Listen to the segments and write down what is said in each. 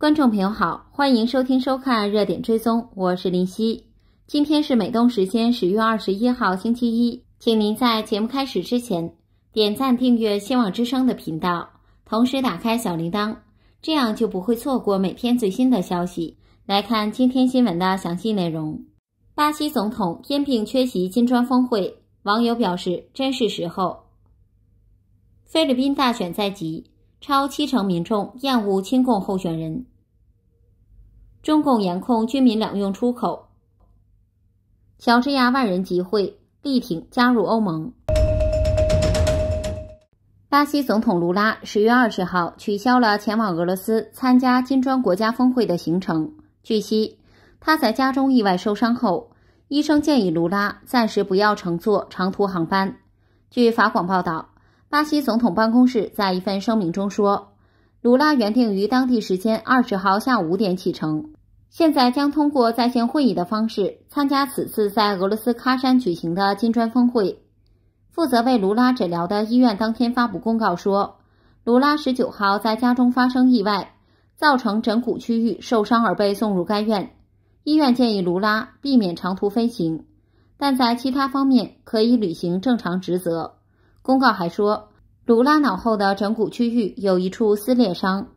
观众朋友好，欢迎收听收看《热点追踪》，我是林夕。今天是美东时间十月二十一号星期一，请您在节目开始之前点赞订阅《希望之声》的频道，同时打开小铃铛，这样就不会错过每天最新的消息。来看今天新闻的详细内容：巴西总统因病缺席金砖峰会，网友表示真是时候。菲律宾大选在即。超七成民众厌恶亲共候选人。中共严控军民两用出口。乔治亚万人集会力挺加入欧盟。巴西总统卢拉十月二十号取消了前往俄罗斯参加金砖国家峰会的行程。据悉，他在家中意外受伤后，医生建议卢拉暂时不要乘坐长途航班。据法广报道。巴西总统办公室在一份声明中说，卢拉原定于当地时间二十号下午五点启程，现在将通过在线会议的方式参加此次在俄罗斯喀山举行的金砖峰会。负责为卢拉诊疗的医院当天发布公告说，卢拉十九号在家中发生意外，造成枕骨区域受伤而被送入该院。医院建议卢拉避免长途飞行，但在其他方面可以履行正常职责。公告还说，卢拉脑后的枕骨区域有一处撕裂伤。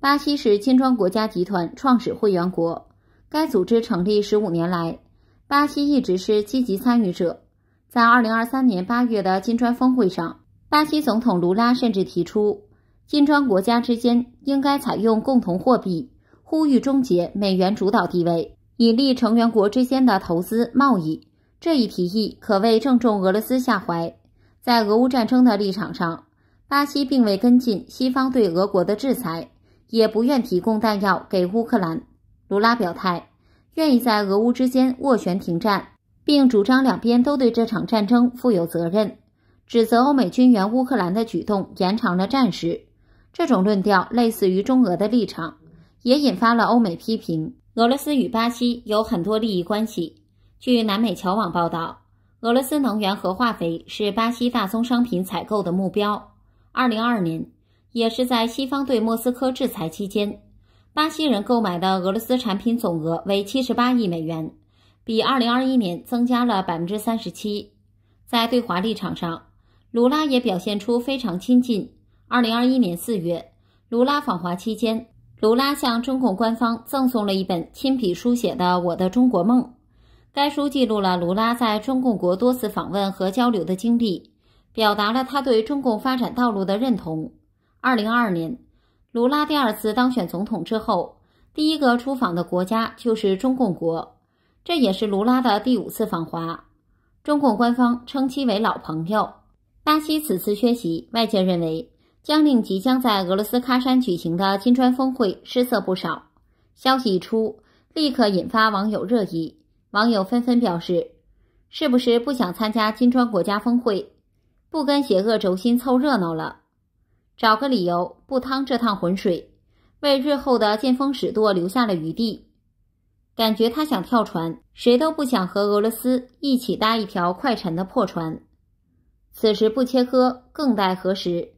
巴西是金砖国家集团创始会员国，该组织成立十五年来，巴西一直是积极参与者。在二零二三年八月的金砖峰会上，巴西总统卢拉甚至提出，金砖国家之间应该采用共同货币，呼吁终结美元主导地位，以利成员国之间的投资贸易。这一提议可谓正中俄罗斯下怀。在俄乌战争的立场上，巴西并未跟进西方对俄国的制裁，也不愿提供弹药给乌克兰。卢拉表态，愿意在俄乌之间斡旋停战，并主张两边都对这场战争负有责任，指责欧美军援乌克兰的举动延长了战时。这种论调类似于中俄的立场，也引发了欧美批评。俄罗斯与巴西有很多利益关系。据南美侨网报道。俄罗斯能源和化肥是巴西大宗商品采购的目标。二零二二年，也是在西方对莫斯科制裁期间，巴西人购买的俄罗斯产品总额为七十八亿美元，比二零二一年增加了百分之三十七。在对华立场上，卢拉也表现出非常亲近。二零二一年四月，卢拉访华期间，卢拉向中共官方赠送了一本亲笔书写的《我的中国梦》。该书记录了卢拉在中共国多次访问和交流的经历，表达了他对中共发展道路的认同。二零二二年，卢拉第二次当选总统之后，第一个出访的国家就是中共国，这也是卢拉的第五次访华。中共官方称其为老朋友。巴西此次缺席，外界认为将令即将在俄罗斯喀山举行的金砖峰会失色不少。消息一出，立刻引发网友热议。网友纷纷表示：“是不是不想参加金砖国家峰会，不跟邪恶轴心凑热闹了？找个理由不趟这趟浑水，为日后的见风使舵留下了余地。感觉他想跳船，谁都不想和俄罗斯一起搭一条快沉的破船。此时不切割，更待何时？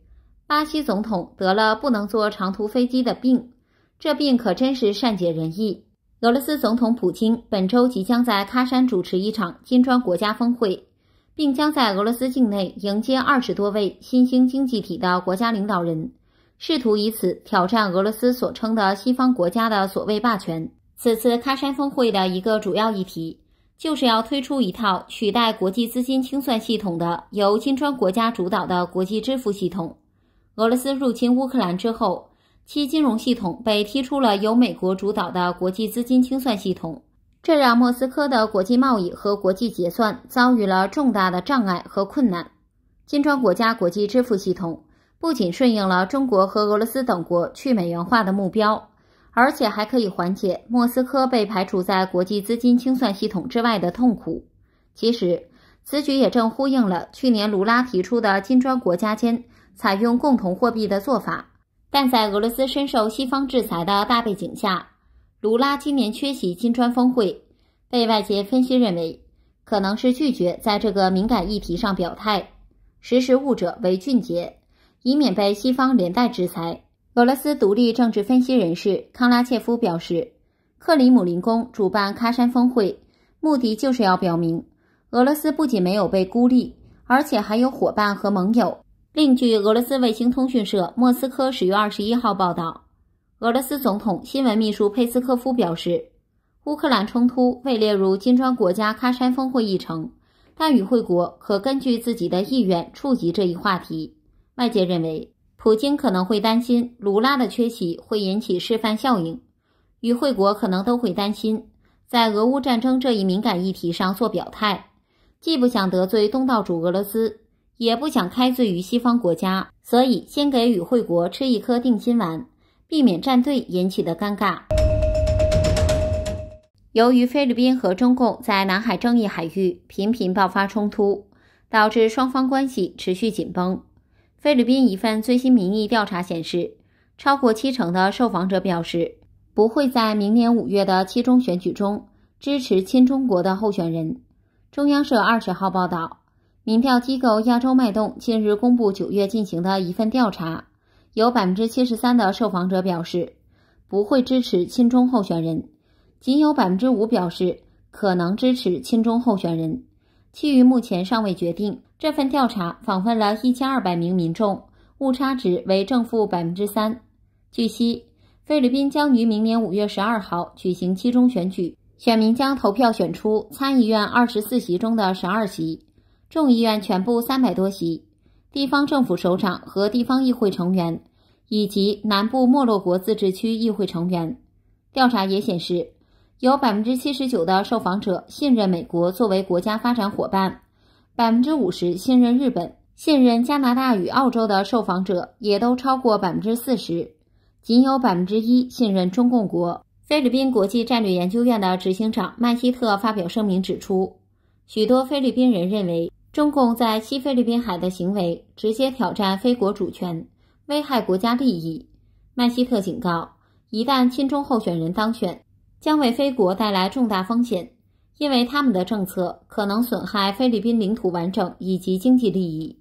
巴西总统得了不能坐长途飞机的病，这病可真是善解人意。”俄罗斯总统普京本周即将在喀山主持一场金砖国家峰会，并将在俄罗斯境内迎接二十多位新兴经济体的国家领导人，试图以此挑战俄罗斯所称的西方国家的所谓霸权。此次喀山峰会的一个主要议题，就是要推出一套取代国际资金清算系统的由金砖国家主导的国际支付系统。俄罗斯入侵乌克兰之后。其金融系统被踢出了由美国主导的国际资金清算系统，这让莫斯科的国际贸易和国际结算遭遇了重大的障碍和困难。金砖国家国际支付系统不仅顺应了中国和俄罗斯等国去美元化的目标，而且还可以缓解莫斯科被排除在国际资金清算系统之外的痛苦。其实，此举也正呼应了去年卢拉提出的金砖国家间采用共同货币的做法。但在俄罗斯深受西方制裁的大背景下，卢拉今年缺席金砖峰会，被外界分析认为可能是拒绝在这个敏感议题上表态，识时务者为俊杰，以免被西方连带制裁。俄罗斯独立政治分析人士康拉切夫表示，克里姆林宫主办喀山峰会，目的就是要表明俄罗斯不仅没有被孤立，而且还有伙伴和盟友。另据俄罗斯卫星通讯社莫斯科十月二十一号报道，俄罗斯总统新闻秘书佩斯科夫表示，乌克兰冲突未列入金砖国家喀山峰会议程，但与会国可根据自己的意愿触及这一话题。外界认为，普京可能会担心卢拉的缺席会引起示范效应，与会国可能都会担心在俄乌战争这一敏感议题上做表态，既不想得罪东道主俄罗斯。也不想开罪于西方国家，所以先给与会国吃一颗定心丸，避免站队引起的尴尬。由于菲律宾和中共在南海争议海域频频爆发冲突，导致双方关系持续紧绷。菲律宾一份最新民意调查显示，超过七成的受访者表示不会在明年五月的期中选举中支持亲中国的候选人。中央社二十号报道。民调机构亚洲脉动近日公布九月进行的一份调查，有百分之七十三的受访者表示不会支持亲中候选人，仅有百分之五表示可能支持亲中候选人，其余目前尚未决定。这份调查访问了一千二百名民众，误差值为正负百分之三。据悉，菲律宾将于明年五月十二号举行期中选举，选民将投票选出参议院二十四席中的十二席。众议院全部三百多席，地方政府首长和地方议会成员，以及南部莫洛国自治区议会成员。调查也显示，有百分之七十九的受访者信任美国作为国家发展伙伴，百分之五十信任日本，信任加拿大与澳洲的受访者也都超过百分之四十，仅有百分之一信任中共国。菲律宾国际战略研究院的执行长曼希特发表声明指出，许多菲律宾人认为。中共在西菲律宾海的行为直接挑战菲国主权，危害国家利益。麦希特警告，一旦亲中候选人当选，将为菲国带来重大风险，因为他们的政策可能损害菲律宾领土完整以及经济利益。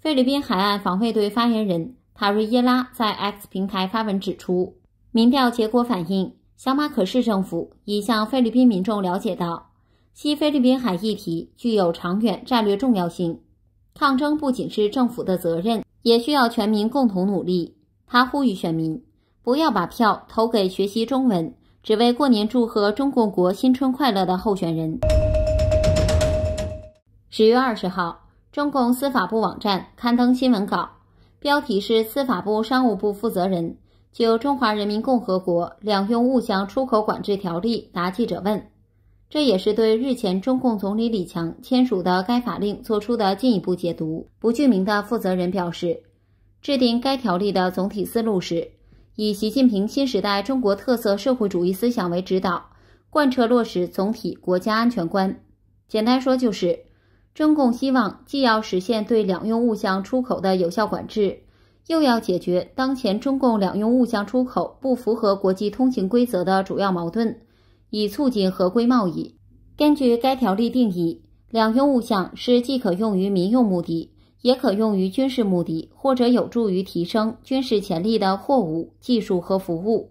菲律宾海岸防卫队发言人塔瑞耶拉在 X 平台发文指出，民调结果反映小马可市政府已向菲律宾民众了解到。西菲律宾海议题具有长远战略重要性，抗争不仅是政府的责任，也需要全民共同努力。他呼吁选民不要把票投给学习中文、只为过年祝贺中国国新春快乐的候选人。十月二十号，中共司法部网站刊登新闻稿，标题是《司法部商务部负责人就中华人民共和国两用物项出口管制条例答记者问》。这也是对日前中共总理李强签署的该法令作出的进一步解读。不具名的负责人表示，制定该条例的总体思路是，以习近平新时代中国特色社会主义思想为指导，贯彻落实总体国家安全观。简单说就是，中共希望既要实现对两用物项出口的有效管制，又要解决当前中共两用物项出口不符合国际通行规则的主要矛盾。以促进合规贸易。根据该条例定义，两用物项是既可用于民用目的，也可用于军事目的，或者有助于提升军事潜力的货物、技术和服务。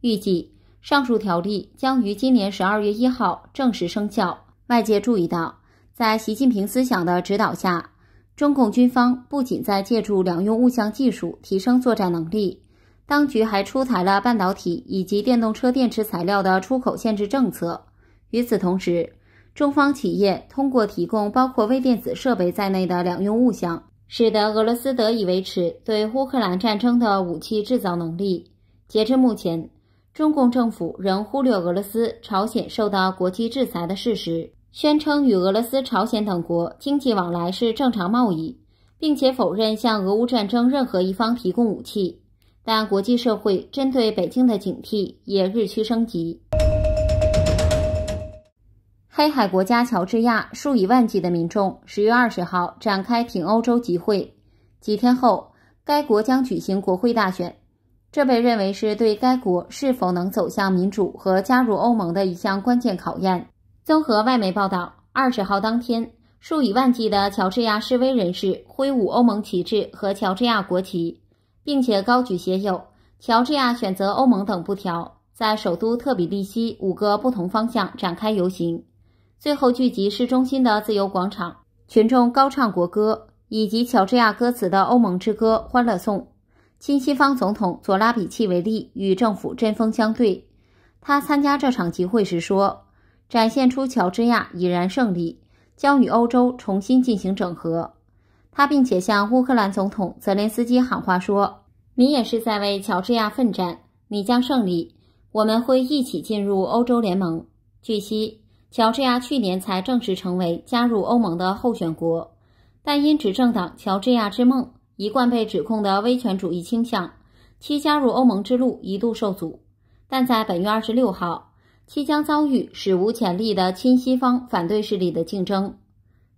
预计上述条例将于今年十二月一号正式生效。外界注意到，在习近平思想的指导下，中共军方不仅在借助两用物项技术提升作战能力。当局还出台了半导体以及电动车电池材料的出口限制政策。与此同时，中方企业通过提供包括微电子设备在内的两用物项，使得俄罗斯得以维持对乌克兰战争的武器制造能力。截至目前，中共政府仍忽略俄罗斯、朝鲜受到国际制裁的事实，宣称与俄罗斯、朝鲜等国经济往来是正常贸易，并且否认向俄乌战争任何一方提供武器。但国际社会针对北京的警惕也日趋升级。黑海国家乔治亚数以万计的民众十月二十号展开挺欧洲集会，几天后该国将举行国会大选，这被认为是对该国是否能走向民主和加入欧盟的一项关键考验。综合外媒报道，二十号当天，数以万计的乔治亚示威人士挥舞欧盟旗帜和乔治亚国旗。并且高举写有“乔治亚选择欧盟”等布条，在首都特比利西五个不同方向展开游行，最后聚集市中心的自由广场，群众高唱国歌以及乔治亚歌词的欧盟之歌《欢乐颂》。亲西方总统佐拉比契为例，与政府针锋相对。他参加这场集会时说：“展现出乔治亚已然胜利，将与欧洲重新进行整合。”他并且向乌克兰总统泽连斯基喊话说：“你也是在为乔治亚奋战，你将胜利，我们会一起进入欧洲联盟。”据悉，乔治亚去年才正式成为加入欧盟的候选国，但因执政党乔治亚之梦一贯被指控的威权主义倾向，其加入欧盟之路一度受阻。但在本月二十六号，其将遭遇史无前例的亲西方反对势力的竞争。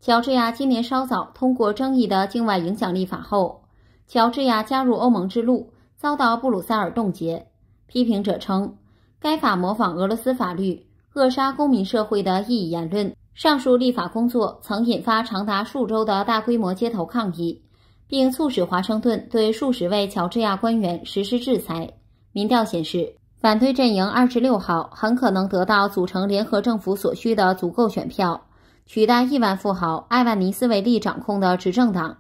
乔治亚今年稍早通过争议的境外影响力法后，乔治亚加入欧盟之路遭到布鲁塞尔冻结。批评者称，该法模仿俄罗斯法律，扼杀公民社会的异议言论。上述立法工作曾引发长达数周的大规模街头抗议，并促使华盛顿对数十位乔治亚官员实施制裁。民调显示，反对阵营二十六号很可能得到组成联合政府所需的足够选票。取代亿万富豪艾万尼斯维利掌控的执政党，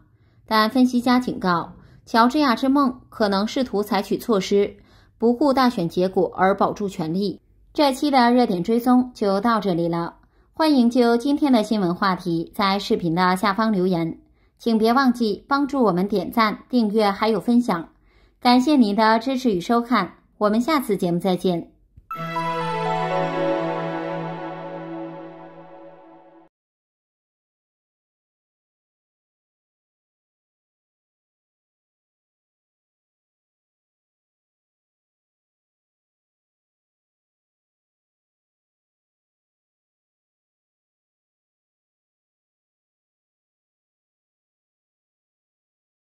但分析家警告，乔治亚之梦可能试图采取措施，不顾大选结果而保住权力。这期的热点追踪就到这里了，欢迎就今天的新闻话题在视频的下方留言，请别忘记帮助我们点赞、订阅还有分享，感谢您的支持与收看，我们下次节目再见。